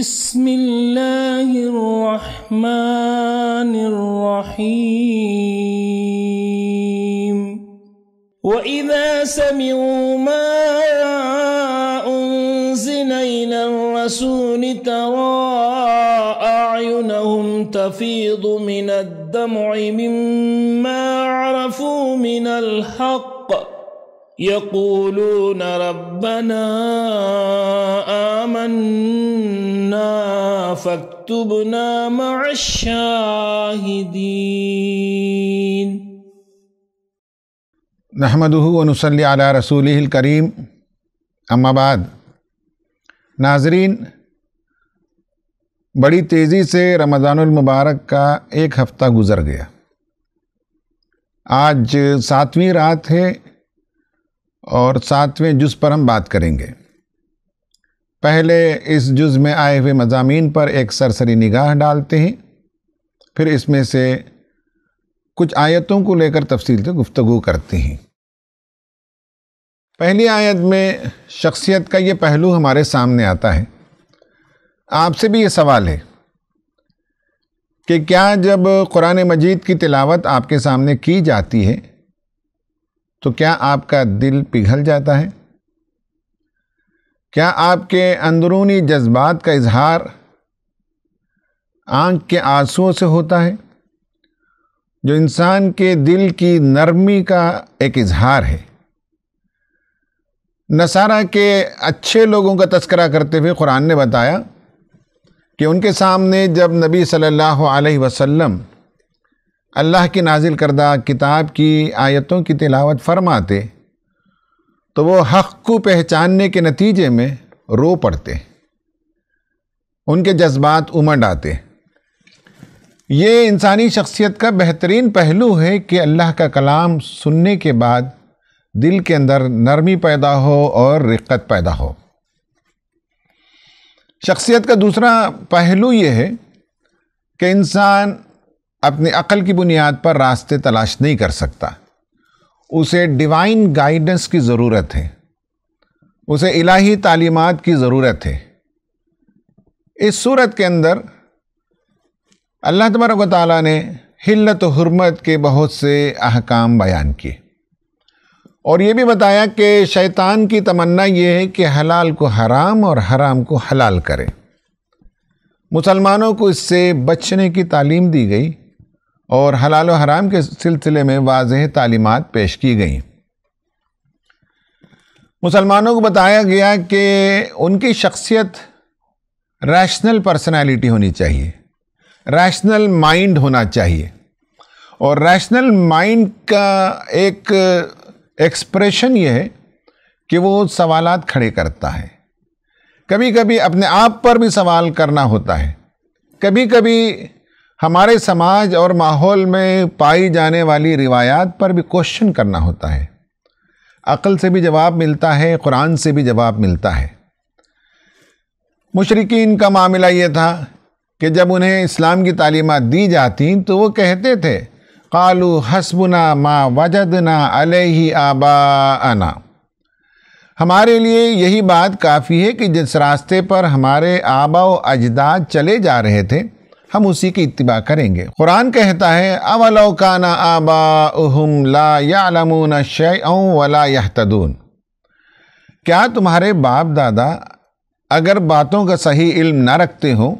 بسم الله الرحمن الرحيم وإذا سمعوا ما أنزل إلى الرسول ترى أعينهم تفيض من الدمع مما عرفوا من الحق يقولون ربنا آمنا फक्तुबना माशाहिदीन रसूल करीम अम्माबाद नाजरीन बड़ी तेज़ी से रमज़ानमबारक का एक हफ़्ता गुज़र गया आज सातवीं रात है और सातवें जुस पर हम बात करेंगे पहले इस जुज़ में आए हुए मजामी पर एक सरसरी निगाह डालते हैं फिर इसमें से कुछ आयतों को लेकर तफसील से गुफ्तु करते हैं पहली आयत में शख्सियत का ये पहलू हमारे सामने आता है आपसे भी ये सवाल है कि क्या जब कुरान मजीद की तिलावत आपके सामने की जाती है तो क्या आपका दिल पिघल जाता है क्या आपके अंदरूनी जज्बात का इजहार आंख के आंसुओं से होता है जो इंसान के दिल की नरमी का एक इजहार है नसारा के अच्छे लोगों का तस्करा करते हुए कुरान ने बताया कि उनके सामने जब नबी सल्लल्लाहु अलैहि वसल्लम अल्लाह की नाजिल करदा किताब की आयतों की तिलावत फरमाते तो वो हक को पहचानने के नतीजे में रो पड़ते उनके जज्बात उमड़ आते ये इंसानी शख्सियत का बेहतरीन पहलू है कि अल्लाह का कलाम सुनने के बाद दिल के अंदर नरमी पैदा हो और रिक्कत पैदा हो शख्सियत का दूसरा पहलू ये है कि इंसान अपने अकल की बुनियाद पर रास्ते तलाश नहीं कर सकता उसे डिवाइन गाइडेंस की ज़रूरत है उसे इलाही तालीमात की ज़रूरत है इस सूरत के अंदर अल्लाह तबरक़ ताली ने हिलत हरमत के बहुत से अहकाम बयान किए और ये भी बताया कि शैतान की तमन्ना ये है कि हलाल को हराम और हराम को हलाल करें मुसलमानों को इससे बचने की तालीम दी गई और हलाल और हराम के सिलसिले में वाज तालीमत पेश की गई मुसलमानों को बताया गया कि उनकी शख्सियत रैशनल पर्सनैलिटी होनी चाहिए रैशनल माइंड होना चाहिए और रैशनल माइंड का एक एक्सप्रेशन ये है कि वो सवाल खड़े करता है कभी कभी अपने आप पर भी सवाल करना होता है कभी कभी हमारे समाज और माहौल में पाई जाने वाली रिवायात पर भी क्वेश्चन करना होता है अक़ल से भी जवाब मिलता है कुरान से भी जवाब मिलता है मुशरकिन का मामला ये था कि जब उन्हें इस्लाम की तालीमत दी जाती तो वो कहते थे कालू हसबुना मा वजदना ही आबा हमारे लिए यही बात काफ़ी है कि जिस रास्ते पर हमारे आबा व अजदाद चले जा रहे थे हम उसी की इतबा करेंगे कुरान कहता है अवलोकाना काना आबा उहम ला यालमून शय वला यहतदून क्या तुम्हारे बाप दादा अगर बातों का सही इल्म ना रखते हों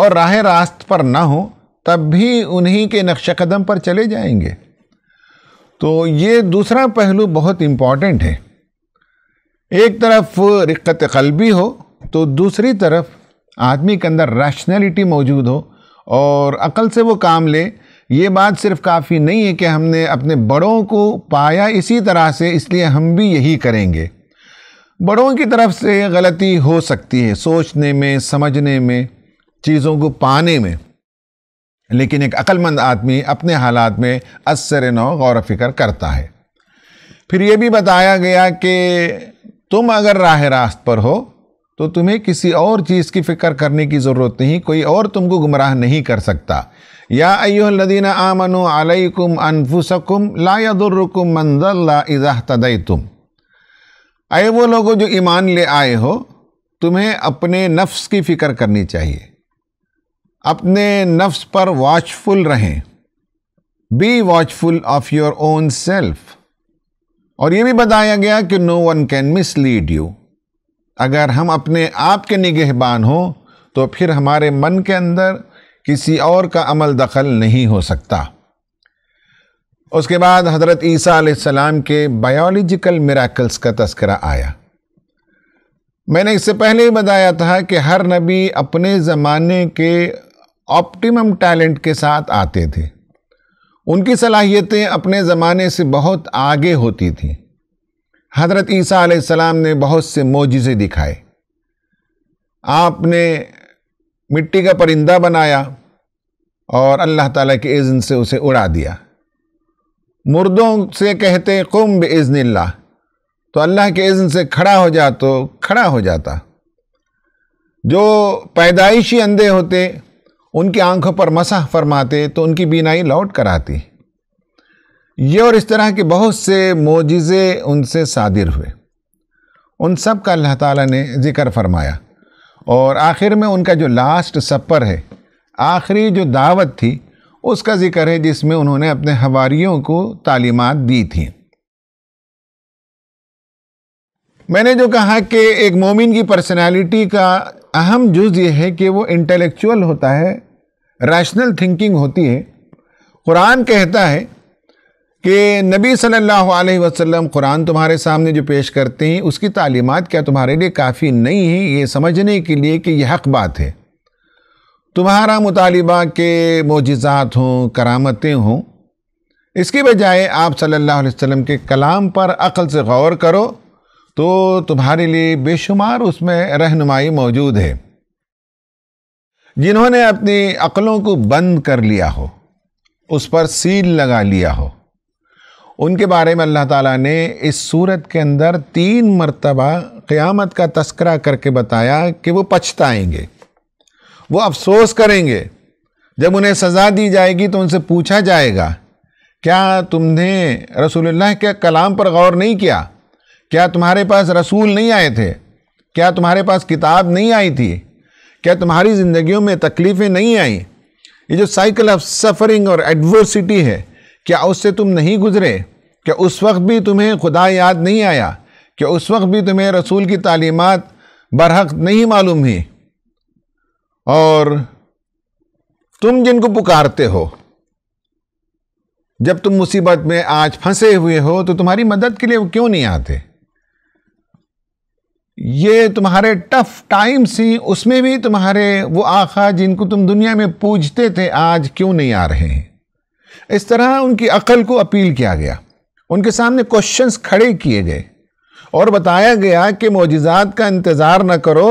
और राह रास्त पर ना हो तब भी उन्हीं के नक्श कदम पर चले जाएंगे तो ये दूसरा पहलू बहुत इम्पॉर्टेंट है एक तरफ रिक्कत कलबी हो तो दूसरी तरफ आदमी के अंदर रैशनैलिटी मौजूद हो और अकल से वो काम ले ये बात सिर्फ काफ़ी नहीं है कि हमने अपने बड़ों को पाया इसी तरह से इसलिए हम भी यही करेंगे बड़ों की तरफ से गलती हो सकती है सोचने में समझने में चीज़ों को पाने में लेकिन एक अक्लमंद आदमी अपने हालात में असर नौ गौर फिक्र करता है फिर ये भी बताया गया कि तुम अगर राह रास्त पर हो तो तुम्हें किसी और चीज़ की फ़िक्र करने की ज़रूरत नहीं कोई और तुमको गुमराह नहीं कर सकता या अयोलदीन आमनो अलैकुम अनफुसकुम लायदुर्रकुम मंदल्ला इज़ाह तदय तुम अय वो लोगों जो ईमान ले आए हो तुम्हें अपने नफ्स की फ़िक्र करनी चाहिए अपने नफ्स पर वॉचफुल रहें be watchful of your own self और ये भी बताया गया कि no one can mislead you अगर हम अपने आप के निगहबान हों तो फिर हमारे मन के अंदर किसी और का अमल दखल नहीं हो सकता उसके बाद हज़रत ईसा के बायोलॉजिकल मेराकल्स का तस्करा आया मैंने इससे पहले ही बताया था कि हर नबी अपने ज़माने के ऑप्टिमम टैलेंट के साथ आते थे उनकी सलाहियतें अपने ज़माने से बहुत आगे होती थीं हज़रत ईसा आसमाम ने बहुत से मोजे दिखाए आपने मिट्टी का परिंदा बनाया और अल्लाह ताला के इज़्न से उसे उड़ा दिया मुर्दों से कहते कुम बज़्ला तो अल्लाह के इज़्न से खड़ा हो जा तो खड़ा हो जाता जो पैदाइशी अंधे होते उनकी आंखों पर मसह फरमाते तो उनकी बीनाई लौट कर आती ये और इस तरह के बहुत से मोजिज़े उनसे सादिर हुए उन सब का अल्लाह ताला ने ज़िक्र फरमाया और आखिर में उनका जो लास्ट सपर है आखिरी जो दावत थी उसका ज़िक्र है जिसमें उन्होंने अपने हवारीयों को तालीमत दी थी मैंने जो कहा कि एक मोमिन की पर्सनालिटी का अहम जुज ये है कि वो इंटेलेक्चुअल होता है रैशनल थिंकिंग होती है कुरान कहता है कि नबी सल्लल्लाहु अलैहि वसल्लम कुरान तुम्हारे सामने जो पेश करते हैं उसकी तालीमत क्या तुम्हारे लिए काफ़ी नहीं है ये समझने के लिए कि यह हक बात है तुम्हारा मुतालबा के मोजात हों करामतें हों इसके बजाय आप सल्लल्लाहु अलैहि वसल्लम के कलाम पर अक़ल से गौर करो तो तुम्हारे लिए बेशुमार उसमें रहनुमाई मौजूद है जिन्होंने अपनी अक़लों को बंद कर लिया हो उस पर सील लगा लिया हो उनके बारे में अल्लाह ताला ने इस सूरत के अंदर तीन मरतबा क़यामत का तस्करा करके बताया कि वो पछताएंगे वो अफसोस करेंगे जब उन्हें सज़ा दी जाएगी तो उनसे पूछा जाएगा क्या तुमने रसूलुल्लाह के कलाम पर गौर नहीं किया क्या तुम्हारे पास रसूल नहीं आए थे क्या तुम्हारे पास किताब नहीं आई थी क्या तुम्हारी ज़िंदगियों में तकलीफ़ें नहीं आई ये जो साइकिल ऑफ सफरिंग और एडवर्सिटी है क्या उससे तुम नहीं गुज़रे क्या उस वक्त भी तुम्हें खुदा याद नहीं आया क्या उस वक्त भी तुम्हें रसूल की तालीमत बरहक नहीं मालूम हुई और तुम जिनको पुकारते हो जब तुम मुसीबत में आज फंसे हुए हो तो तुम्हारी मदद के लिए वो क्यों नहीं आते ये तुम्हारे टफ टाइम्स ही उसमें भी तुम्हारे वो आखा जिनको तुम दुनिया में पूजते थे आज क्यों नहीं आ रहे हैं इस तरह उनकी अकल को अपील किया गया उनके सामने क्वेश्चंस खड़े किए गए और बताया गया कि मोजिज़ात का इंतज़ार न करो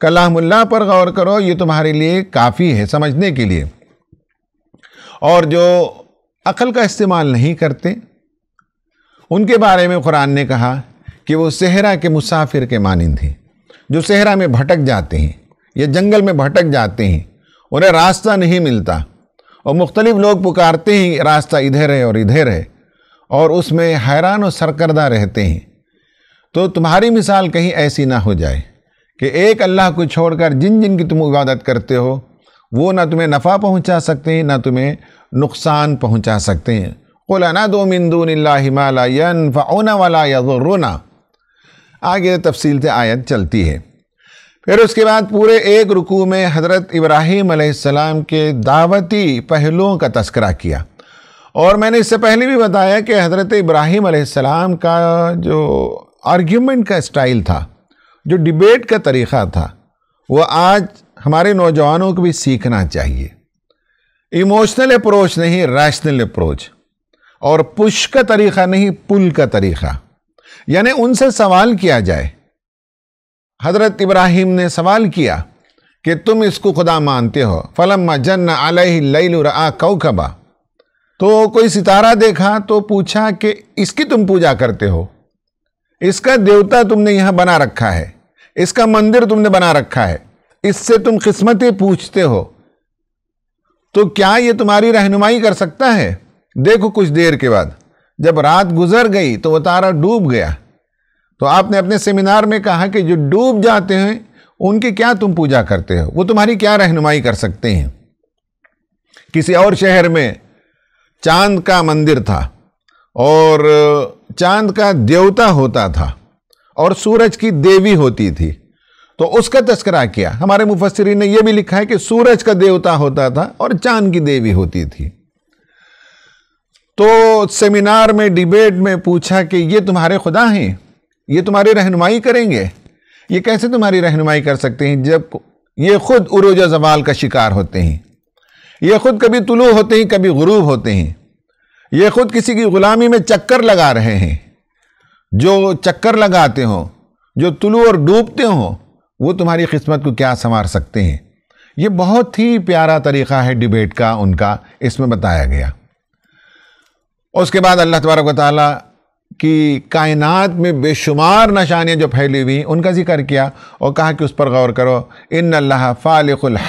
कलामुल्ला पर गौर करो ये तुम्हारे लिए काफ़ी है समझने के लिए और जो अकल का इस्तेमाल नहीं करते उनके बारे में कुरान ने कहा कि वो सहरा के मुसाफिर के मानंद हैं जो सहरा में भटक जाते हैं या जंगल में भटक जाते हैं उन्हें रास्ता नहीं मिलता और मुख्तलिफ लोग पुकारते हैं रास्ता इधर है और इधर है और उसमें हैरान और सरकर्दा रहते हैं तो तुम्हारी मिसाल कहीं ऐसी ना हो जाए कि एक अल्लाह को छोड़कर जिन जिन की तुम इबादत करते हो वो ना तुम्हें नफ़ा पहुंचा सकते हैं ना तुम्हें नुकसान पहुंचा सकते हैं कोलाना दो मिंदून फ़ाउना वाला या आगे तफसील से आयत चलती है फिर उसके बाद पूरे एक रुकू में हज़रत इब्राहिम आसमाम के दावती पहलुओं का तस्करा किया और मैंने इससे पहले भी बताया कि हज़रत इब्राहीम आसमाम का जो आर्ग्यूमेंट का स्टाइल था जो डिबेट का तरीक़ा था वह आज हमारे नौजवानों को भी सीखना चाहिए इमोशनल अप्रोच नहीं रैशनल अप्रोच और पुश का तरीक़ा नहीं पुल का तरीक़ा यानी उनसे सवाल किया जाए हज़रत इब्राहिम ने सवाल किया कि तुम इसको खुदा मानते हो फलम जन्न जन कौ कबा तो कोई सितारा देखा तो पूछा कि इसकी तुम पूजा करते हो इसका देवता तुमने यहाँ बना रखा है इसका मंदिर तुमने बना रखा है इससे तुम किस्मतें पूछते हो तो क्या ये तुम्हारी रहनुमाई कर सकता है देखो कुछ देर के बाद जब रात गुजर गई तो वह तारा डूब गया तो आपने अपने सेमिनार में कहा कि जो डूब जाते हैं उनकी क्या तुम पूजा करते हो वो तुम्हारी क्या रहनुमाई कर सकते हैं किसी और शहर में चांद का मंदिर था और चांद का देवता होता था और सूरज की देवी होती थी तो उसका तस्करा किया हमारे मुफसरी ने यह भी लिखा है कि सूरज का देवता होता था और चांद की देवी होती थी तो सेमिनार में डिबेट में पूछा कि ये तुम्हारे खुदा हैं ये तुम्हारी रहनुमाई करेंगे ये कैसे तुम्हारी रहनुमाई कर सकते हैं जब ये खुद उरोज जवाल का शिकार होते हैं ये खुद कभी तुलू होते हैं कभी गुरूब होते हैं ये खुद किसी की ग़ुलामी में चक्कर लगा रहे हैं जो चक्कर लगाते हों जो तुलु और डूबते हों वो तुम्हारी किस्मत को क्या संवार सकते हैं ये बहुत ही प्यारा तरीक़ा है डिबेट का उनका इसमें बताया गया उसके बाद अल्लाह तबारक ताली कि कायनात में बेशुमार नशानियाँ जो फैली हुई उनका जिक्र किया और कहा कि उस पर गौर करो इन अल्लाह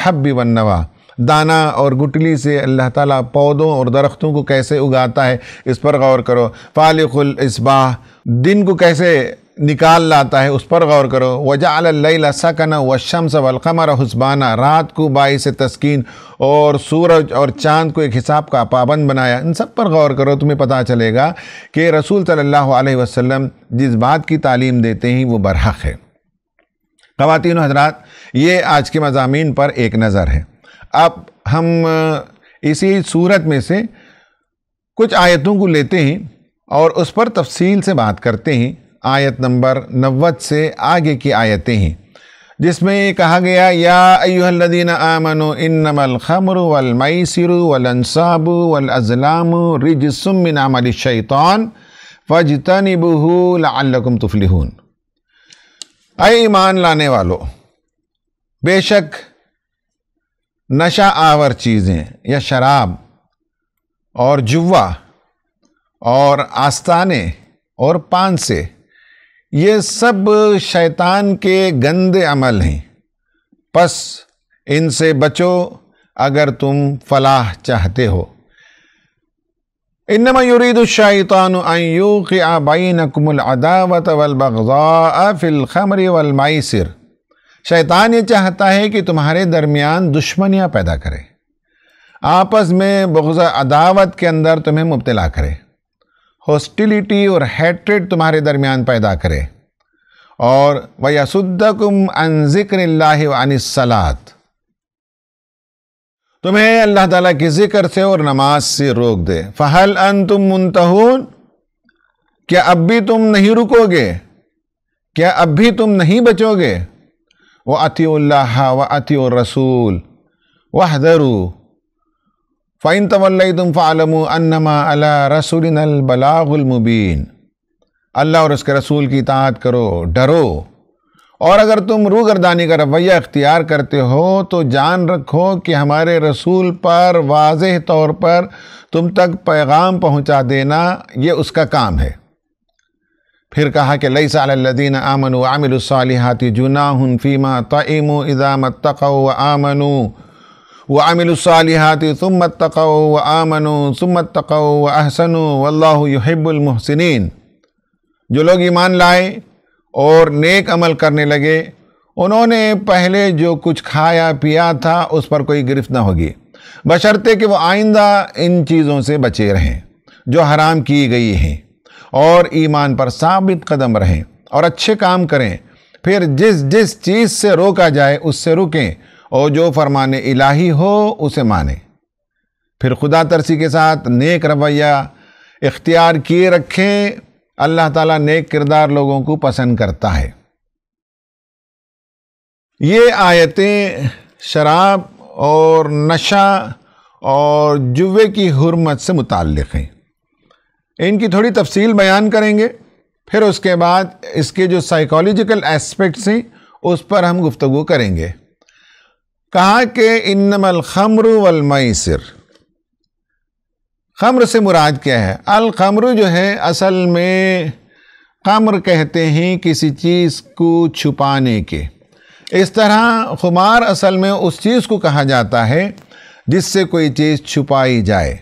हब्बी वनवा दाना और गुटली से अल्लाह ताला पौधों और दरख्तों को कैसे उगाता है इस पर गौर करो फालिकुल इसबाह दिन को कैसे निकाल लाता है उस पर गौर करो वजा अल्ल सकन व शम्स वलकमर हस्बाना रात को से तस्किन और सूरज और चांद को एक हिसाब का पाबंद बनाया इन सब पर गौर करो तुम्हें पता चलेगा कि रसूल सल्ला वसम जिस बात की तालीम देते हैं वो बरहक है खातिन हजरात ये आज के मजामी पर एक नज़र है अब हम इसी सूरत में से कुछ आयतों को लेते हैं और उस पर तफसील से बात करते हैं आयत नंबर नवत से आगे की आयतें हैं जिसमें ये कहा गया या अयुहदीन आमनो इन्नमल खमर वलमसर वलनसाब वलअलाम रिजसमिन शैतान वजतनबूलकुम तुफलिहून अय ईमान लाने वालों बेशक नशा आवर चीज़ें या शराब और जुआ और आस्ताने और पान से ये सब शैतान के गंदे अमल हैं बस इनसे बचो अगर तुम फलाह चाहते हो इनमा युरीद शैतान आबाइन कुमल अदावत वलबा फिल खमर वलमाइसर शैतान ये चाहता है कि तुम्हारे दरमियान दुश्मनियाँ पैदा करे आपस में बगज़ अदावत के अंदर तुम्हें मुब्तला करे हॉस्टिलिटी और हैट्रेड तुम्हारे दरमियान पैदा करे और वयसुद्दकुम अन ज़िक्र सलात तुम्हें अल्लाह ताला के ज़िक्र से और नमाज से रोक दे फ़हल अन तुम मुंतहून क्या अब भी तुम नहीं रुकोगे क्या अब भी तुम नहीं बचोगे व अतिल्ला व अति रसूल वह दरू फ़ैन तवल फ़ालम अनमा अला रसूल बलागुलमुबीन अल्लाह और उसके रसूल की इतात करो डरो और अगर तुम रूगरदानी का रवैया अख्तियार करते हो तो जान रखो कि हमारे रसूल पर वाज तौर पर तुम तक पैगाम पहुँचा देना ये उसका काम है फिर कहा कि लई सालदीन आमन आमिलसालहाती जुना हन फ़ीमा तम इज़ाम तक आमनु व आमिलसालिहात सुमत तक़ो व आमनो सुमत तक़ो व अहसनो वल्लाहबुलमहसिन जो लोग ईमान लाए और नेक अमल करने लगे उन्होंने पहले जो कुछ खाया पिया था उस पर कोई गिरफ्त ना होगी बशर्ते कि वो आइंदा इन चीज़ों से बचे रहें जो हराम की गई हैं और ईमान पर साबित कदम रहें और अच्छे काम करें फिर जिस जिस चीज़ से रोका जाए उससे रुकें और जो फरमान इलाही हो उसे माने फिर खुदा तरसी के साथ नेक रवैया इख्तियार किए रखें अल्लाह ताला नेक किरदार लोगों को पसंद करता है ये आयतें शराब और नशा और जुवे की हरमत से मुतक़ हैं इनकी थोड़ी तफसील बयान करेंगे फिर उसके बाद इसके जो साइकोलॉजिकल एस्पेक्ट्स हैं उस पर हम गुफ्तु करेंगे कहा कि इनमल खमर वलमसर ख़मर से मुराद क्या है अल अलखमर जो है असल में खमर कहते हैं किसी चीज़ को छुपाने के इस तरह खुमार असल में उस चीज़ को कहा जाता है जिससे कोई चीज़ छुपाई जाए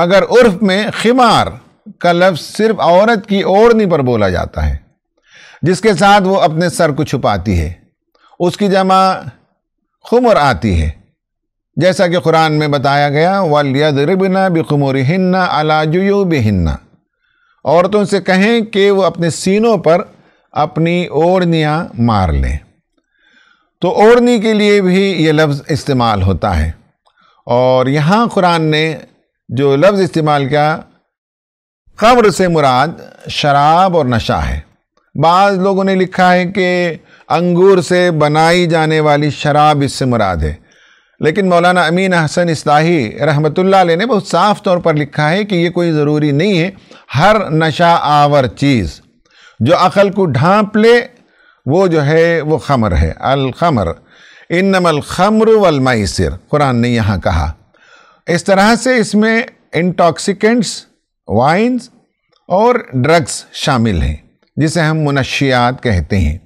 मगर उर्फ में खिमार का लफ्ज़ सिर्फ औरत की ओढ़नी पर बोला जाता है जिसके साथ वो अपने सर को छुपाती है उसकी जमा खुमर आती है जैसा कि कुरान में बताया गया वलियदरबना बिखमर हिन्ना अलाजुयूब हिन्ना औरतों से कहें कि वो अपने सीनों पर अपनी ओढ़नियाँ मार लें तो ओढ़नी के लिए भी ये लफ्ज़ इस्तेमाल होता है और यहाँ कुरान ने जो लफ्ज़ इस्तेमाल किया कब्र से मुराद शराब और नशा है बाज़ लोगों ने लिखा है कि अंगूर से बनाई जाने वाली शराब इससे मुराद है लेकिन मौलाना अमीन हसन इसलाही रहमतुल्ला ने बहुत साफ तौर पर लिखा है कि ये कोई ज़रूरी नहीं है हर नशा आवर चीज़ जो अकल को ढांप ले वो जो है वो खमर है अलखमर इन खमर वलमाइसर कुरान ने यहाँ कहा इस तरह से इसमें इंटॉक्सिकेंट्स वाइन्स और ड्रग्स शामिल हैं जिसे हम मुनशियात कहते हैं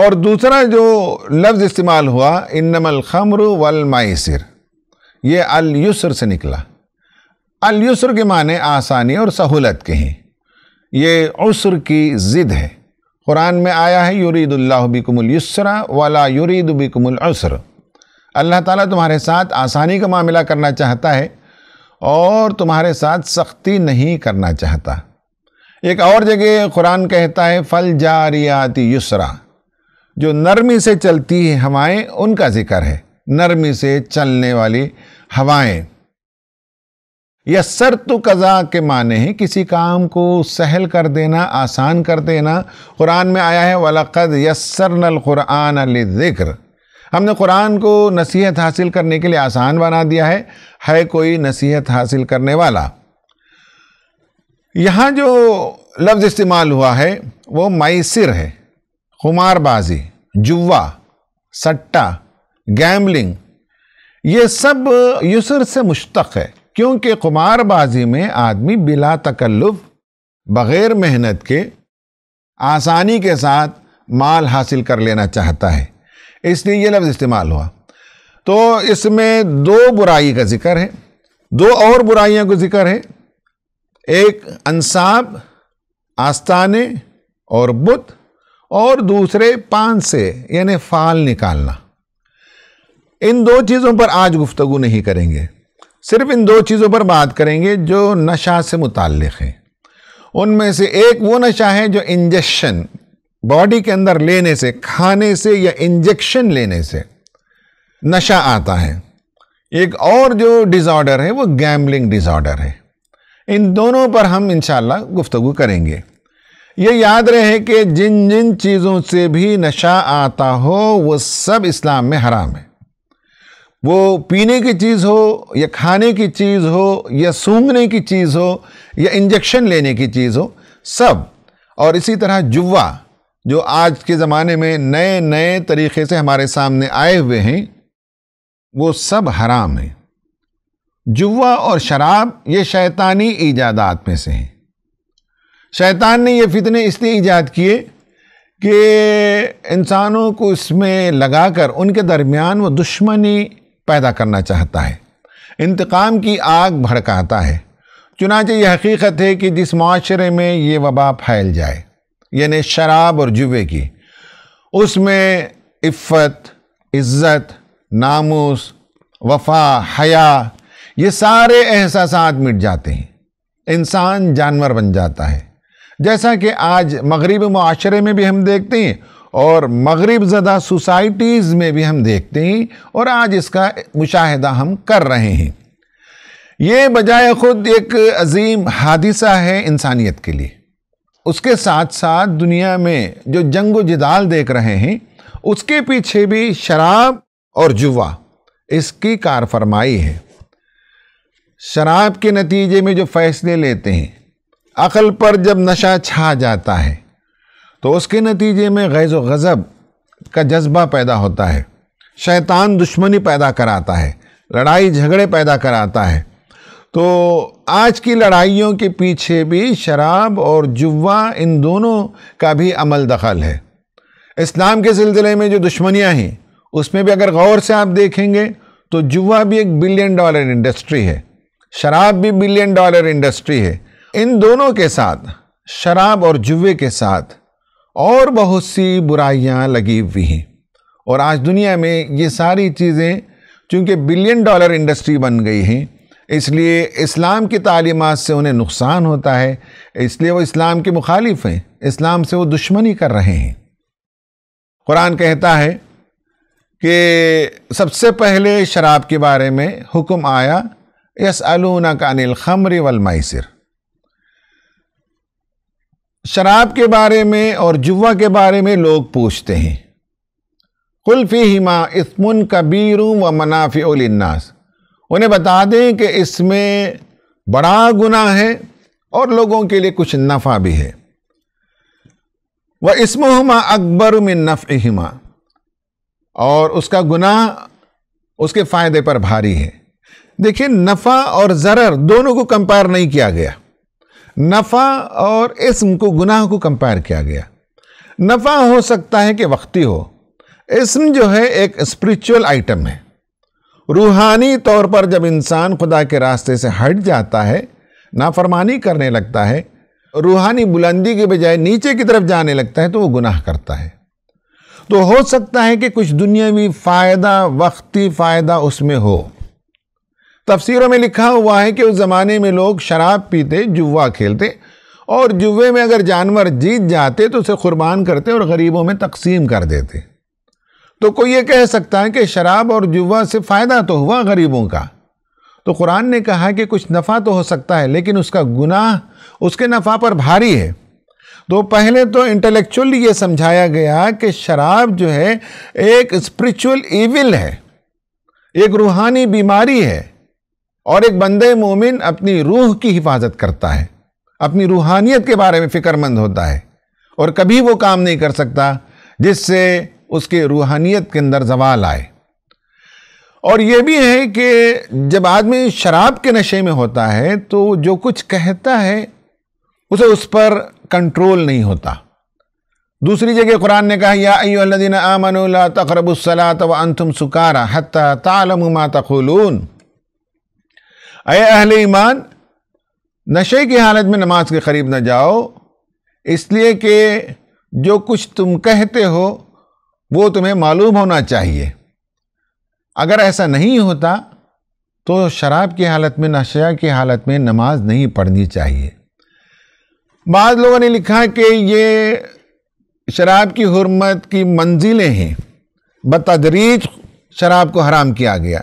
और दूसरा जो लफ्ज़ इस्तेमाल हुआ इनमल ख़मर वल माइसर ये अल से निकला अल के माने आसानी और सहूलत के हैं ये उसर की ज़िद है क़ुरान में आया है युरीदुल्लाबिकमयुसरा वाला यूरीदबिकमलसर अल्लाह ताला तुम्हारे साथ आसानी का मामला करना चाहता है और तुम्हारे साथ सख्ती नहीं करना चाहता एक और जगह कुरान कहता है फल जारियाती युसरा जो नरमी से चलती है हवाएं उनका जिक्र है नरमी से चलने वाली हवाएं या तो कज़ा के माने हैं किसी काम को सहल कर देना आसान कर देना कुरान में आया है वलक़द नल क़ुरान ज़िक्र हमने कुरान को नसीहत हासिल करने के लिए आसान बना दिया है है कोई नसीहत हासिल करने वाला यहाँ जो लफ्ज़ इस्तेमाल हुआ है वो मैसर है खुमारबाजी जुआ सट्टा गैम्बलिंग ये सब युसर से मुश्तक है क्योंकि कुमारबाजी में आदमी बिला तकल्लुफ बग़ैर मेहनत के आसानी के साथ माल हासिल कर लेना चाहता है इसलिए ये लफ्ज़ इस्तेमाल हुआ तो इसमें दो बुराई का जिक्र है दो और बुराइयों का जिक्र है एक अनसाब आस्ताने और बुद्ध और दूसरे पान से यानी फाल निकालना इन दो चीज़ों पर आज गुफ्तु नहीं करेंगे सिर्फ इन दो चीज़ों पर बात करेंगे जो नशा से मुतक़ हैं उनमें से एक वो नशा है जो इंजेक्शन बॉडी के अंदर लेने से खाने से या इंजेक्शन लेने से नशा आता है एक और जो डिज़ॉर्डर है वो गैम्बलिंग डिज़ॉर्डर है इन दोनों पर हम इन गुफ्तगु करेंगे ये याद रहे कि जिन जिन चीज़ों से भी नशा आता हो वो सब इस्लाम में हराम है वो पीने की चीज़ हो या खाने की चीज़ हो या सूंघने की चीज़ हो या इंजेक्शन लेने की चीज़ हो सब और इसी तरह जुवा जो आज के ज़माने में नए नए तरीके से हमारे सामने आए हुए हैं वो सब हराम हैं जुवा और शराब ये शैतानी ईजादात में से हैं शैतान ने ये फितने इसलिए ईजाद किए कि इंसानों को इसमें लगाकर उनके दरमियान वो दुश्मनी पैदा करना चाहता है इंतकाम की आग भड़काता है चुनाचे यह हकीकत है कि जिस माशरे में ये वबा फैल जाए यानी शराब और जुए की उसमें इफ़त इज़्ज़त नामोस वफा हया ये सारे एहसास मिट जाते हैं इंसान जानवर बन जाता है जैसा कि आज मगरब माशरे में भी हम देखते हैं और मगरब ज़दा सोसाइटीज़ में भी हम देखते हैं और आज इसका मुशाहिदा हम कर रहे हैं ये बजाय ख़ुद एक अजीम हादिसा है इंसानियत के लिए उसके साथ साथ दुनिया में जो जंग जदाल देख रहे हैं उसके पीछे भी शराब और जुआ इसकी कारफरमाई है शराब के नतीजे में जो फैसले लेते हैं अकल पर जब नशा छा जाता है तो उसके नतीजे में गैज़ गज़ब का जज्बा पैदा होता है शैतान दुश्मनी पैदा कराता है लड़ाई झगड़े पैदा कराता है तो आज की लड़ाइयों के पीछे भी शराब और जुवा इन दोनों का भी अमल दखल है इस्लाम के सिलसिले में जो दुश्मनियाँ हैं उसमें भी अगर गौर से आप देखेंगे तो जुवा भी एक बिलियन डॉलर इंडस्ट्री है शराब भी बिलियन डॉलर इंडस्ट्री है इन दोनों के साथ शराब और जुए के साथ और बहुत सी बुराइयाँ लगी हुई हैं और आज दुनिया में ये सारी चीज़ें चूँकि बिलियन डॉलर इंडस्ट्री बन गई हैं इसलिए इस्लाम की तालीमत से उन्हें नुकसान होता है इसलिए वो इस्लाम के मुखालिफ हैं इस्लाम से वो दुश्मनी कर रहे हैं कुरान कहता है कि सबसे पहले शराब के बारे में हुक्म आया यस अलूना का अनिल ख़मरी मैसर शराब के बारे में और जुआ के बारे में लोग पूछते हैं कुल्फ़ी हिमा इसमुन कबीरू व मनाफ़िलन्नास उन्हें बता दें कि इसमें बड़ा गुना है और लोगों के लिए कुछ नफ़ा भी है व इसमहुमा अकबर में नफ़ हिमा और उसका गुनाह उसके फ़ायदे पर भारी है देखिए नफ़ा और ज़रर दोनों को कंपेयर नहीं किया गया नफ़ा और इसम को गुनाह को कंपेयर किया गया नफ़ा हो सकता है कि वक्ती हो इसम जो है एक स्पिरिचुअल आइटम है रूहानी तौर पर जब इंसान खुदा के रास्ते से हट जाता है नाफरमानी करने लगता है रूहानी बुलंदी के बजाय नीचे की तरफ जाने लगता है तो वो गुनाह करता है तो हो सकता है कि कुछ दुनियावी फ़ायदा वक्ती फ़ायदा उसमें हो तफसीरों में लिखा हुआ है कि उस ज़माने में लोग शराब पीते जुआ खेलते और जुए में अगर जानवर जीत जाते तो उसे कुर्बान करते और गरीबों में तकसीम कर देते तो कोई ये कह सकता है कि शराब और जुआ से फ़ायदा तो हुआ गरीबों का तो कुरान ने कहा कि कुछ नफ़ा तो हो सकता है लेकिन उसका गुनाह उसके नफ़ा पर भारी है तो पहले तो इंटेलेक्चुअली ये समझाया गया कि शराब जो है एक स्पिरिचुअल इविल है एक रूहानी बीमारी है और एक बंदे मोमिन अपनी रूह की हिफाजत करता है अपनी रूहानियत के बारे में फ़िक्रमंद होता है और कभी वो काम नहीं कर सकता जिससे उसके रूहानियत के अंदर जवाल आए और ये भी है कि जब आदमी शराब के नशे में होता है तो जो कुछ कहता है उसे उस पर कंट्रोल नहीं होता दूसरी जगह कुरान ने कहा या अयोदीन आमन तकरबसलात व अनतुम सुकारा हत तालम तखलून अय अहल ईमान नशे की हालत में नमाज के करीब ना जाओ इसलिए कि जो कुछ तुम कहते हो वो तुम्हें मालूम होना चाहिए अगर ऐसा नहीं होता तो शराब की हालत में नशा की हालत में नमाज नहीं पढ़नी चाहिए बाद लोगों ने लिखा कि ये शराब की हरमत की मंजिलें हैं बतदरीज शराब को हराम किया गया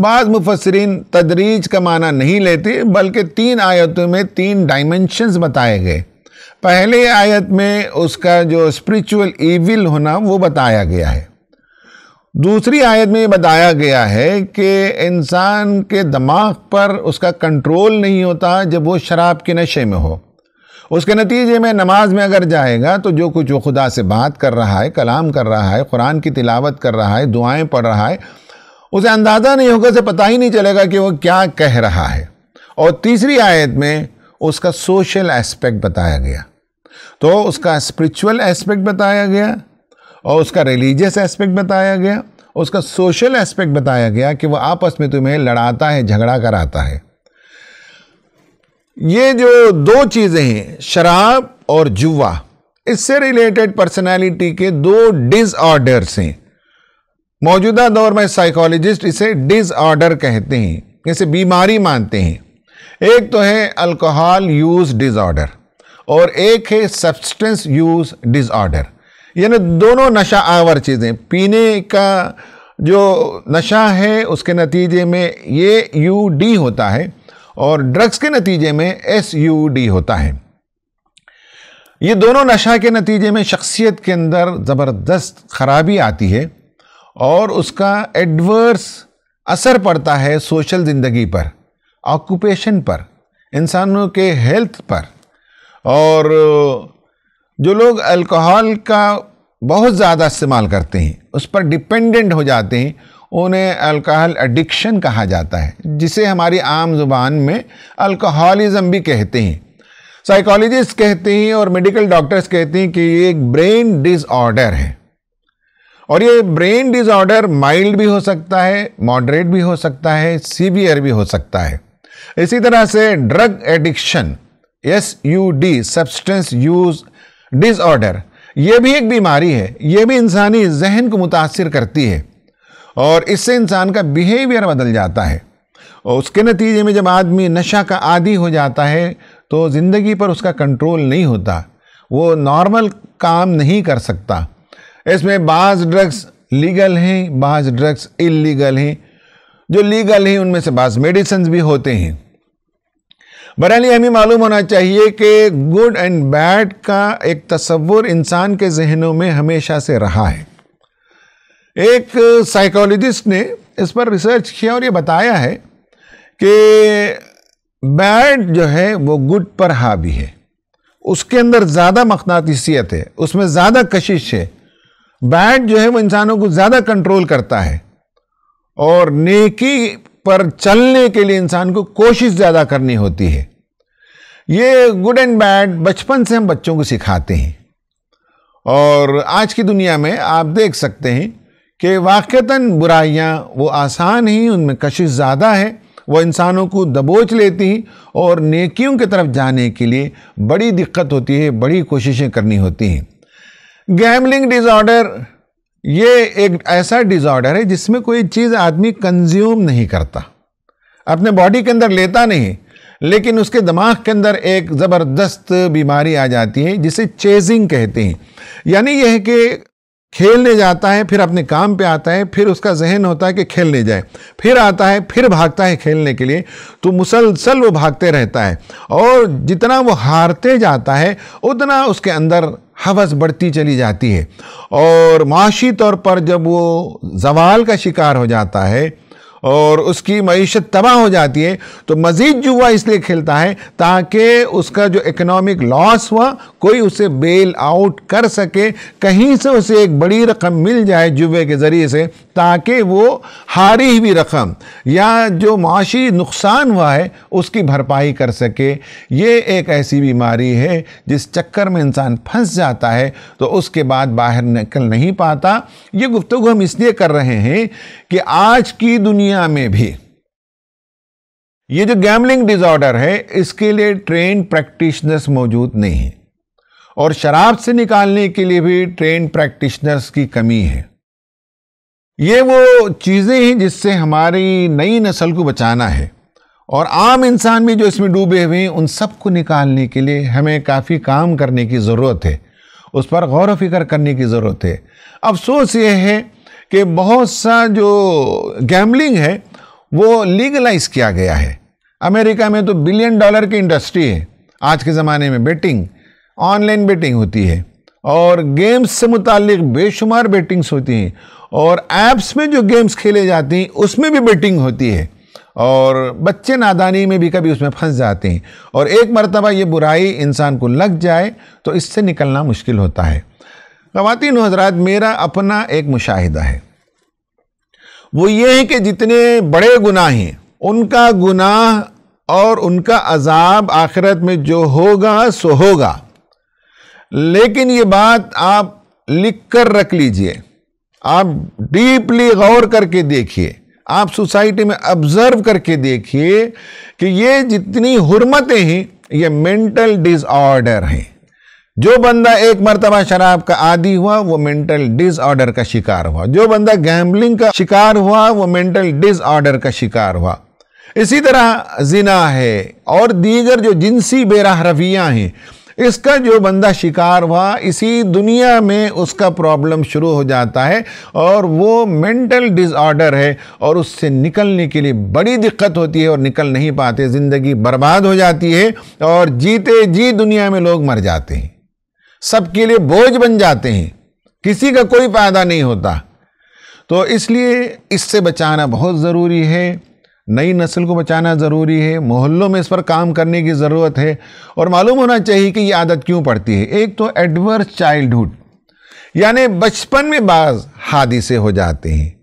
बाज़ मुफसरीन तदरीज का माना नहीं लेते बल्कि तीन आयतों में तीन डायमेंशंस बताए गए पहले आयत में उसका जो स्पिरिचुअल ईविल होना वो बताया गया है दूसरी आयत में बताया गया है कि इंसान के दिमाग पर उसका कंट्रोल नहीं होता जब वो शराब के नशे में हो उसके नतीजे में नमाज में अगर जाएगा तो जो कुछ वो खुदा से बात कर रहा है कलाम कर रहा है कुरान की तिलावत कर रहा है दुआएं पढ़ रहा है उसे अंदाज़ा नहीं होगा उसे पता ही नहीं चलेगा कि वो क्या कह रहा है और तीसरी आयत में उसका सोशल एस्पेक्ट बताया गया तो उसका स्पिरिचुअल एस्पेक्ट बताया गया और उसका रिलीजियस एस्पेक्ट बताया गया उसका सोशल एस्पेक्ट बताया गया कि वह आपस में तुम्हें लड़ाता है झगड़ा कराता है ये जो दो चीज़ें हैं शराब और जुआ इससे रिलेटेड पर्सनालिटी के दो डिसऑर्डर्स हैं मौजूदा दौर में साइकोलॉजिस्ट इसे डिसऑर्डर कहते हैं इसे बीमारी मानते हैं एक तो है अल्कोहल यूज़ डिसऑर्डर और एक है सब्सटेंस यूज़ डिसऑर्डर यानी दोनों नशा आवर चीज़ें पीने का जो नशा है उसके नतीजे में ये यू डी होता है और ड्रग्स के नतीजे में एस यू डी होता है ये दोनों नशा के नतीजे में शख्सियत के अंदर ज़बरदस्त खराबी आती है और उसका एडवर्स असर पड़ता है सोशल ज़िंदगी पर ऑक्यूपेशन पर इंसानों के हेल्थ पर और जो लोग अल्कोहल का बहुत ज़्यादा इस्तेमाल करते हैं उस पर डिपेंडेंट हो जाते हैं उन्हें अल्कोहल एडिक्शन कहा जाता है जिसे हमारी आम जुबान में अल्कोहलिज़म भी कहते हैं साइकोलॉजिस्ट कहते हैं और मेडिकल डॉक्टर्स कहते हैं कि ये एक ब्रेन डिसऑर्डर है और ये ब्रेन डिजॉर्डर माइल्ड भी हो सकता है मॉडरेट भी हो सकता है सीवियर भी हो सकता है इसी तरह से drug addiction S U D substance use disorder ये भी एक बीमारी है ये भी इंसानी जहन को मुतासर करती है और इससे इंसान का बिहेवियर बदल जाता है और उसके नतीजे में जब आदमी नशा का आदि हो जाता है तो ज़िंदगी पर उसका कंट्रोल नहीं होता वो नॉर्मल काम नहीं कर सकता इसमें बाज़ ड्रग्स लीगल हैं बाज़ ड्रग्स इलीगल हैं जो लीगल हैं उनमें से बाज़ मेडिसन्स भी होते हैं बहरहाल हमें मालूम होना चाहिए कि गुड एंड बैड का एक तस्वुर इंसान के जहनों में हमेशा से रहा है एक साइकोलॉजिस्ट ने इस पर रिसर्च किया और ये बताया है कि बैड जो है वो गुड पर हावी है उसके अंदर ज़्यादा मखनातीसियत है उसमें ज़्यादा कशिश है बैड जो है वो इंसानों को ज़्यादा कंट्रोल करता है और नेकी पर चलने के लिए इंसान को कोशिश ज़्यादा करनी होती है ये गुड एंड बैड बचपन से हम बच्चों को सिखाते हैं और आज की दुनिया में आप देख सकते हैं कि वाक़ता बुराइयाँ वो आसान ही उनमें कशिश ज़्यादा है वह इंसानों को दबोच लेती हैं और नेकियों की तरफ जाने के लिए बड़ी दिक्कत होती है बड़ी कोशिशें करनी होती हैं गैमलिंग डिजॉर्डर ये एक ऐसा डिज़ॉर्डर है जिसमें कोई चीज़ आदमी कंज्यूम नहीं करता अपने बॉडी के अंदर लेता नहीं लेकिन उसके दिमाग के अंदर एक ज़बरदस्त बीमारी आ जाती है जिसे चेजिंग कहते हैं यानी यह है कि खेलने जाता है फिर अपने काम पे आता है फिर उसका जहन होता है कि खेलने जाए फिर आता है फिर भागता है खेलने के लिए तो मुसलसल वो भागते रहता है और जितना वो हारते जाता है उतना उसके अंदर हवस बढ़ती चली जाती है और माशी तौर पर जब वो जवाल का शिकार हो जाता है और उसकी मीशत तबाह हो जाती है तो मज़ीद जुआ इसलिए खेलता है ताकि उसका जो इकनॉमिक लॉस हुआ कोई उसे बेल आउट कर सके कहीं से उसे एक बड़ी रकम मिल जाए जुए के ज़रिए से ताकि वो हारी हुई रकम या जो माशी नुकसान हुआ है उसकी भरपाई कर सके ये एक ऐसी बीमारी है जिस चक्कर में इंसान फंस जाता है तो उसके बाद बाहर निकल नहीं पाता ये गुफ्तु हम इसलिए कर रहे हैं कि आज की दुनिया में भी ये जो गैमलिंग डिज़ॉर्डर है इसके लिए ट्रेन प्रैक्टिशनर्स मौजूद नहीं हैं और शराब से निकालने के लिए भी ट्रेन प्रैक्टिशनर्स की कमी है ये वो चीज़ें हैं जिससे हमारी नई नस्ल को बचाना है और आम इंसान भी जो इसमें डूबे हुए हैं उन सब को निकालने के लिए हमें काफ़ी काम करने की ज़रूरत है उस पर गौर फिक्र करने की ज़रूरत है अफसोस ये है कि बहुत सा जो गैमलिंग है वो लीगलाइज किया गया है अमेरिका में तो बिलियन डॉलर की इंडस्ट्री है आज के ज़माने में बेटिंग ऑनलाइन बेटिंग होती है और गेम्स से मुतल बेशुमार बेटिंग्स होती हैं और ऐप्स में जो गेम्स खेले जाते हैं उसमें भी बेटिंग होती है और बच्चे नादानी में भी कभी उसमें फंस जाते हैं और एक मरतबा ये बुराई इंसान को लग जाए तो इससे निकलना मुश्किल होता है खातिन हजरात मेरा अपना एक मुशाहिदा है वो ये है कि जितने बड़े गुनाह हैं उनका गुनाह और उनका अजाब आखिरत में जो होगा सो होगा लेकिन ये बात आप लिख कर रख लीजिए आप डीपली गौर करके देखिए आप सोसाइटी में ऑब्जर्व करके देखिए कि ये जितनी हरमतें हैं ये मेंटल डिसऑर्डर हैं जो बंदा एक मरतबा शराब का आदि हुआ वो मेंटल डिसऑर्डर का शिकार हुआ जो बंदा गैम्बलिंग का शिकार हुआ वो मेंटल डिसऑर्डर का शिकार हुआ इसी तरह जिना है और दीगर जो जिनसी बेराह रवियाँ हैं इसका जो बंदा शिकार हुआ इसी दुनिया में उसका प्रॉब्लम शुरू हो जाता है और वो मेंटल डिसऑर्डर है और उससे निकलने के लिए बड़ी दिक्कत होती है और निकल नहीं पाते ज़िंदगी बर्बाद हो जाती है और जीते जी दुनिया में लोग मर जाते हैं सबके लिए बोझ बन जाते हैं किसी का कोई फायदा नहीं होता तो इसलिए इससे बचाना बहुत ज़रूरी है नई नस्ल को बचाना ज़रूरी है मोहल्लों में इस पर काम करने की ज़रूरत है और मालूम होना चाहिए कि ये आदत क्यों पड़ती है एक तो एडवर्स चाइल्डहुड यानी बचपन में बाज हादिसे हो जाते हैं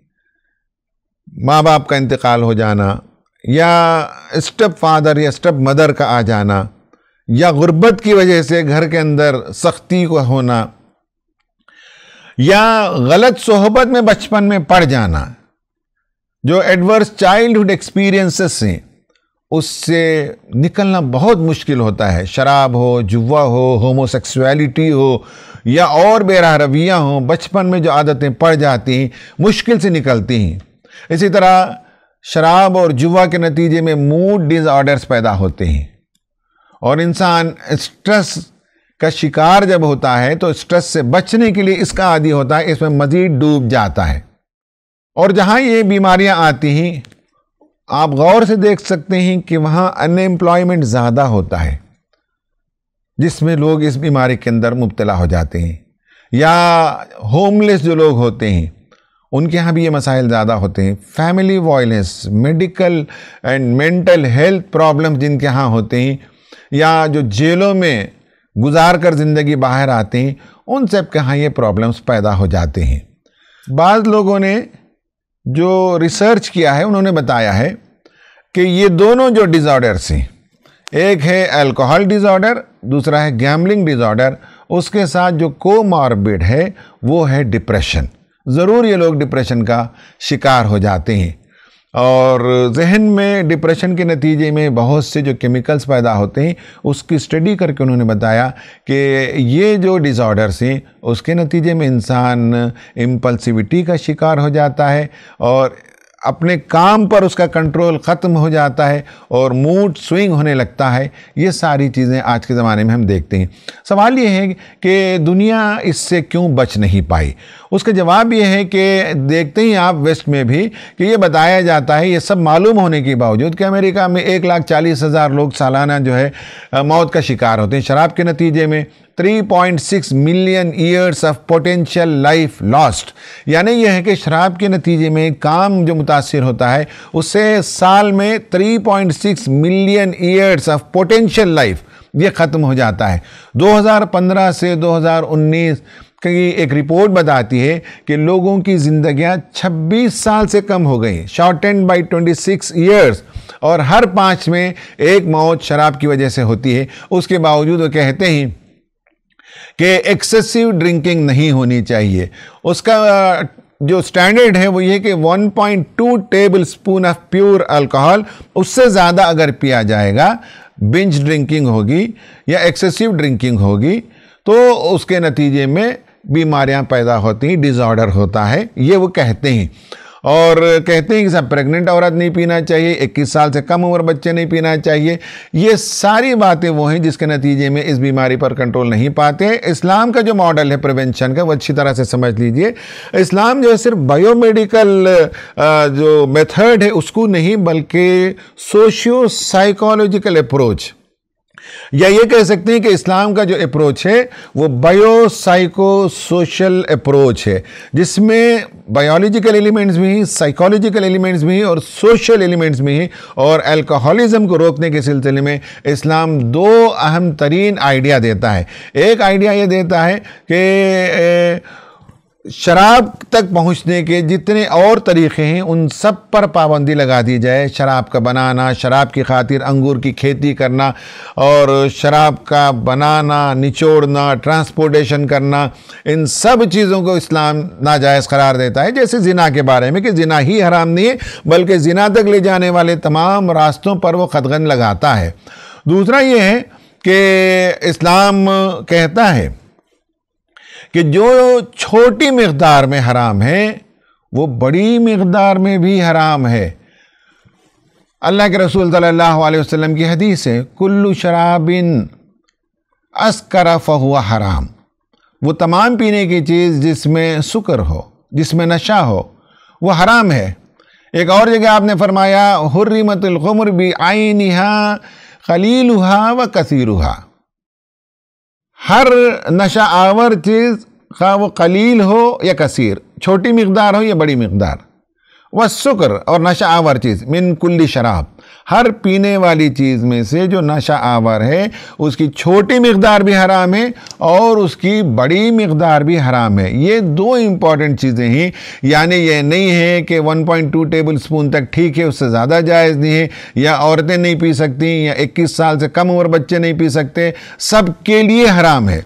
माँ बाप का इंतकाल हो जाना या स्टेप फादर या स्टेप मदर का आ जाना या गुर्बत की वजह से घर के अंदर सख्ती को होना या गलत सोहबत में बचपन में पड़ जाना जो एडवर्स चाइल्डहुड एक्सपीरियंसेस हैं उससे निकलना बहुत मुश्किल होता है शराब हो जुआ हो होमोसेक्सुअलिटी हो या और बेरा रवैया हो बचपन में जो आदतें पड़ जाती हैं मुश्किल से निकलती हैं इसी तरह शराब और जुआ के नतीजे में मूड डिज़ॉर्डर्स पैदा होते हैं और इंसान स्ट्रेस का शिकार जब होता है तो स्ट्रेस से बचने के लिए इसका आदि होता है इसमें मज़ीद डूब जाता है और जहाँ ये बीमारियाँ आती हैं आप गौर से देख सकते हैं कि वहाँ अनएम्प्लॉयमेंट ज़्यादा होता है जिसमें लोग इस बीमारी के अंदर मुबतला हो जाते हैं या होमलेस जो लोग होते हैं उनके यहाँ भी ये मसाइल ज़्यादा होते हैं family violence medical and mental health problem जिनके यहाँ होते हैं या जो जेलों में गुजार कर ज़िंदगी बाहर आते हैं उन सब के यहाँ ये प्रॉब्लम्स पैदा हो जाते हैं बाद लोगों ने जो रिसर्च किया है उन्होंने बताया है कि ये दोनों जो डिज़ॉर्डर्स हैं एक है अल्कोहल डिज़ॉर्डर दूसरा है गैमलिंग डिज़ॉर्डर उसके साथ जो को है वो है डिप्रेशन ज़रूर ये लोग डिप्रेशन का शिकार हो जाते हैं और जहन में डिप्रेशन के नतीजे में बहुत से जो केमिकल्स पैदा होते हैं उसकी स्टडी करके उन्होंने बताया कि ये जो डिज़ॉर्डर्स हैं उसके नतीजे में इंसान इम्पल्सिविटी का शिकार हो जाता है और अपने काम पर उसका कंट्रोल ख़त्म हो जाता है और मूड स्विंग होने लगता है ये सारी चीज़ें आज के ज़माने में हम देखते हैं सवाल ये है कि दुनिया इससे क्यों बच नहीं पाई उसका जवाब ये है कि देखते ही आप वेस्ट में भी कि ये बताया जाता है ये सब मालूम होने के बावजूद कि अमेरिका में एक लाख चालीस हज़ार लोग सालाना जो है मौत का शिकार होते हैं शराब के नतीजे में 3.6 million years of potential life lost यानी यह है कि शराब के नतीजे में काम जो मुतासर होता है उससे साल में 3.6 million years of potential life ये ख़त्म हो जाता है 2015 से 2019 की एक रिपोर्ट बताती है कि लोगों की ज़िंदगियां 26 साल से कम हो गई शॉर्ट एंड बाई 26 ईयर्स और हर पाँच में एक मौत शराब की वजह से होती है उसके बावजूद वो कहते हैं कि एक्सेसिव ड्रिंकिंग नहीं होनी चाहिए उसका जो स्टैंडर्ड है वो ये कि 1.2 tablespoon of pure alcohol उससे ज़्यादा अगर पिया जाएगा बिंज ड्रिंकिंग होगी या एक्सेसिव ड्रिंकिंग होगी तो उसके नतीजे में बीमारियां पैदा होती हैं डिज़ॉर्डर होता है ये वो कहते हैं और कहते हैं कि सब प्रेग्नेंट औरत नहीं पीना चाहिए 21 साल से कम उम्र बच्चे नहीं पीना चाहिए ये सारी बातें वो हैं जिसके नतीजे में इस बीमारी पर कंट्रोल नहीं पाते इस्लाम का जो मॉडल है प्रिवेंशन का वो अच्छी तरह से समझ लीजिए इस्लाम जो है सिर्फ बायोमेडिकल जो मेथड है उसको नहीं बल्कि सोशियो साइकोलॉजिकल अप्रोच या ये कह सकते हैं कि इस्लाम का जो अप्रोच है वो बायोसाइको सोशल अप्रोच है जिसमें बायोलॉजिकल एलिमेंट्स भी साइकोलॉजिकल एलिमेंट्स भी और सोशल एलिमेंट्स भी और अल्कोहलिज्म को रोकने के सिलसिले में इस्लाम दो अहम तरीन आइडिया देता है एक आइडिया ये देता है कि शराब तक पहुंचने के जितने और तरीक़े हैं उन सब पर पाबंदी लगा दी जाए शराब का बनाना शराब की खातिर अंगूर की खेती करना और शराब का बनाना निचोड़ना ट्रांसपोर्टेशन करना इन सब चीज़ों को इस्लाम नाजायज़ करार देता है जैसे ज़िना के बारे में कि ज़िना ही हराम नहीं है बल्कि ज़िना तक ले जाने वाले तमाम रास्तों पर वो खदगन लगाता है दूसरा ये है कि इस्लाम कहता है कि जो छोटी मकदार में हराम है वो बड़ी मकदार में भी हराम है अल्लाह के रसूल सल्लल्लाहु अलैहि वसल्लम की हदीस है कुल्लू शराबिन अस्करा फहुआ हराम वो तमाम पीने की चीज़ जिसमें सुकर हो जिसमें नशा हो वो हराम है एक और जगह आपने फरमाया हुर्रमतुलमर भी आइनहा खलीलहा व कसीरुहा हर नशा आवर चीज़ खा वो कलील हो या कसीर छोटी मकदार हो या बड़ी मकदार व शुक्र और नशा आवर चीज़ मिन कुल्ली शराब हर पीने वाली चीज़ में से जो नशा आवर है उसकी छोटी मकदार भी हराम है और उसकी बड़ी मकदार भी हराम है ये दो इम्पॉर्टेंट चीज़ें हैं यानी यह नहीं है कि 1.2 टेबल स्पून तक ठीक है उससे ज़्यादा जायज़ नहीं है या औरतें नहीं पी सकती या 21 साल से कम उम्र बच्चे नहीं पी सकते सबके लिए हराम है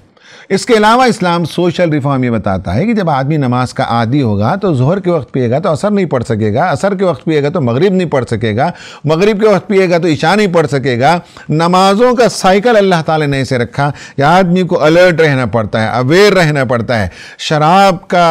इसके अलावा इस्लाम सोशल रिफॉर्म ये बताता है कि जब आदमी नमाज का आदि होगा तो जहर के वक्त पिएगा तो असर नहीं पढ़ सकेगा असर के वक्त पिएगा तो मगरिब नहीं पढ़ सकेगा मगरिब के वक्त पिएगा तो ईशा नहीं पढ़ सकेगा नमाजों का साइकिल अल्लाह ताला ने ऐसे रखा या आदमी को अलर्ट रहना पड़ता है अवेयर रहना पड़ता है शराब का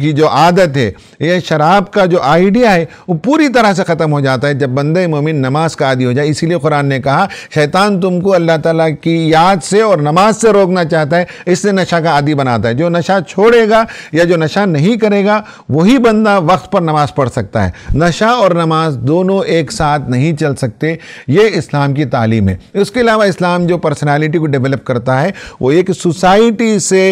की जो आदत है या शराब का जो आइडिया है वो पूरी तरह से ख़त्म हो जाता है जब बंद मोमिन नमाज का आदि हो जाए इसीलिए कुरान ने कहा शैतान तुमको अल्लाह ताला की याद से और नमाज से रोकना चाहता है इससे नशा का आदि बनाता है जो नशा छोड़ेगा या जो नशा नहीं करेगा वही बंदा वक्त पर नमाज पढ़ सकता है नशा और नमाज दोनों एक साथ नहीं चल सकते ये इस्लाम की तालीम है इसके अलावा इस्लाम जो पर्सनैलिटी को डेवलप करता है वो एक सोसाइटी से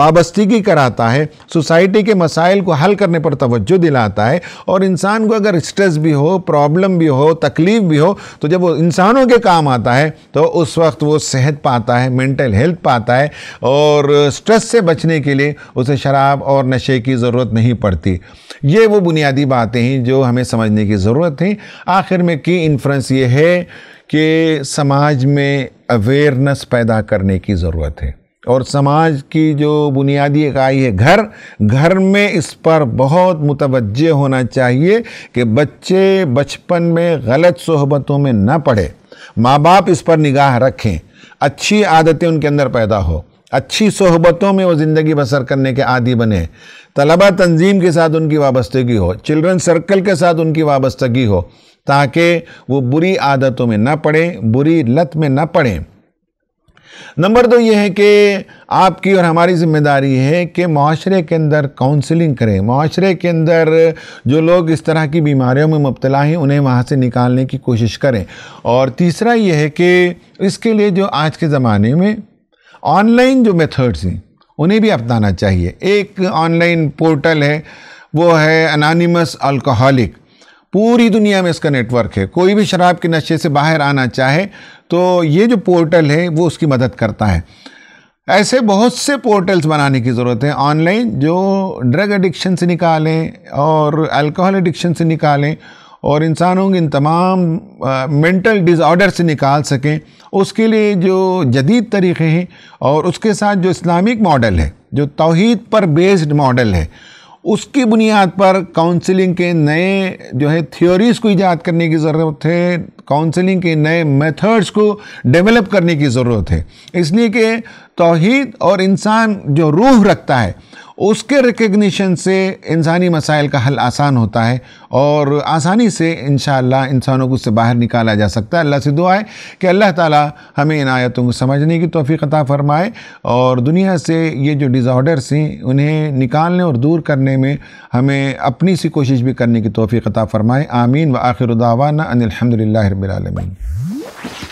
वाबस्तगी कराता है सोसाइटी के मसाइल को हल करने पर तोज्जो दिलाता है और इंसान को अगर स्ट्रेस भी हो प्रॉब्लम भी हो तकलीफ़ भी हो तो जब वो इंसानों के काम आता है तो उस वक्त वो सेहत पाता है मेंटल हेल्थ पाता है और स्ट्रेस से बचने के लिए उसे शराब और नशे की ज़रूरत नहीं पड़ती ये वो बुनियादी बातें हैं जो हमें समझने की ज़रूरत थी आखिर में की इन्फ्रेंस ये है कि समाज में अवेयरनेस पैदा करने की ज़रूरत है और समाज की जो बुनियादी इकाई है घर घर में इस पर बहुत मुतवजह होना चाहिए कि बच्चे बचपन में गलत सोहबतों में ना पड़े माँ बाप इस पर निगाह रखें अच्छी आदतें उनके अंदर पैदा हो अच्छी सोहबतों में वो ज़िंदगी बसर करने के आदि बने तलबा तंजीम के साथ उनकी वाबस्तगी हो चिल्ड्रन सर्कल के साथ उनकी वाबस्तगी हो ताकि वो बुरी आदतों में ना पड़ें बुरी लत में ना पड़ें नंबर दो ये है कि आपकी और हमारी जिम्मेदारी है कि माशरे के अंदर काउंसलिंग करें माशरे के अंदर जो लोग इस तरह की बीमारियों में मुबतला हैं उन्हें वहाँ से निकालने की कोशिश करें और तीसरा ये है कि इसके लिए जो आज के ज़माने में ऑनलाइन जो मेथड्स हैं उन्हें भी अपनाना चाहिए एक ऑनलाइन पोर्टल है वो है अनानिमस अल्कोहलिक पूरी दुनिया में इसका नेटवर्क है कोई भी शराब के नशे से बाहर आना चाहे तो ये जो पोर्टल है वो उसकी मदद करता है ऐसे बहुत से पोर्टल्स बनाने की ज़रूरत है ऑनलाइन जो ड्रग एडिक्शन से निकालें और अल्कोहल एडिक्शन से निकालें और इंसानों के इन तमाम मेंटल डिज़ॉर्डर से निकाल सकें उसके लिए जो जदीद तरीक़े हैं और उसके साथ जो इस्लामिक मॉडल है जो तोहद पर बेस्ड मॉडल है उसकी बुनियाद पर काउंसलिंग के नए जो है थियोरीज़ को ईजाद करने की ज़रूरत है काउंसलिंग के नए मेथड्स को डेवलप करने की ज़रूरत है इसलिए कि तोहद और इंसान जो रूह रखता है उसके रिकग्निशन से इंसानी मसाइल का हल आसान होता है और आसानी से इन इंसानों को उससे बाहर निकाला जा सकता है अल्लाह से दुआ है कि अल्लाह ताला हमें इन आयतों को समझने की तोफ़ी अता फ़रमाए और दुनिया से ये जो डिज़ॉर्डर्स हैं उन्हें निकालने और दूर करने में हमें अपनी सी कोशिश भी करने की तोफ़ी अता फ़रमाए आमीन व आखिर दावाना अनिलहमदिल्ला रबालमीन